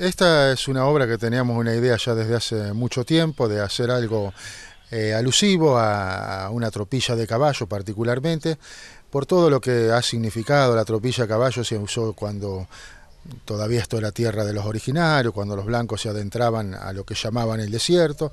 esta es una obra que teníamos una idea ya desde hace mucho tiempo de hacer algo eh, alusivo a, a, una tropilla de caballo particularmente, por todo lo que ha significado la tropilla de caballo se usó cuando todavía esto era tierra de los originarios, cuando los blancos se adentraban a lo que llamaban el desierto,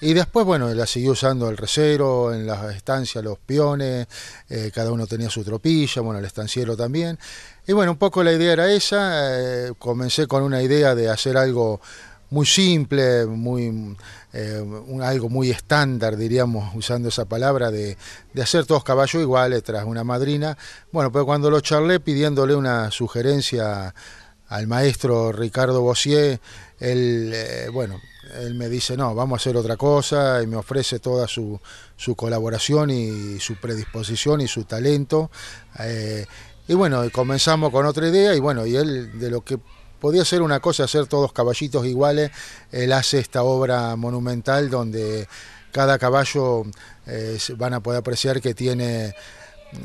y después, bueno, la siguió usando el recero, en las estancias los peones, eh, cada uno tenía su tropilla, bueno, el estanciero también. Y bueno, un poco la idea era esa, eh, comencé con una idea de hacer algo muy simple, muy, eh, un, algo muy estándar, diríamos, usando esa palabra, de, de hacer todos caballos iguales tras una madrina. Bueno, pues cuando lo charlé pidiéndole una sugerencia al maestro Ricardo Bossier, él, eh, bueno, él me dice, no, vamos a hacer otra cosa, y me ofrece toda su, colaboración y, su predisposición y su talento. Eh, y bueno, comenzamos con otra idea, y bueno, y él de lo que podía ser una cosa, hacer todos caballitos iguales, él hace esta obra monumental donde cada caballo eh, van a poder apreciar que tiene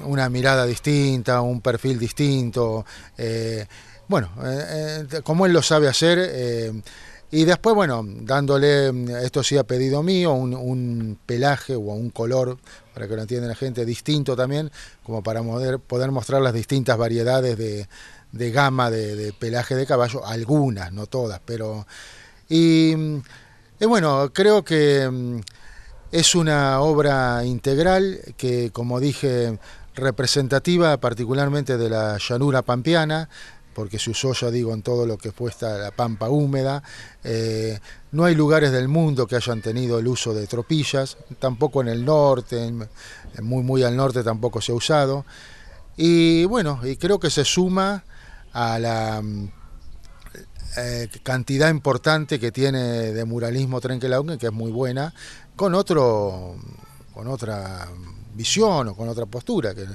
una mirada distinta, un perfil distinto. Bueno, eh, eh, como él lo sabe hacer. Eh, y después, bueno, dándole, mm, esto sí ha pedido mío, un, pelaje o un color, para que lo entienda la gente, distinto también, como para poder, mostrar las distintas variedades de, gama de, pelaje de caballo, algunas, no todas, pero... Y, bueno, creo que mm, es una obra integral que, como dije, representativa particularmente de la llanura pampeana, porque se usó, ya digo, en todo lo que es puesta la pampa húmeda. Eh, no hay lugares del mundo que hayan tenido el uso de tropillas, tampoco en el norte, muy, muy al norte tampoco se ha usado. Y bueno, y creo que se suma a la mm, eh, cantidad importante que tiene de muralismo Trenquelaunque, que es muy buena, con, otro, con otra visión o con otra postura, que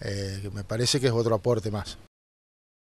eh, me parece que es otro aporte más.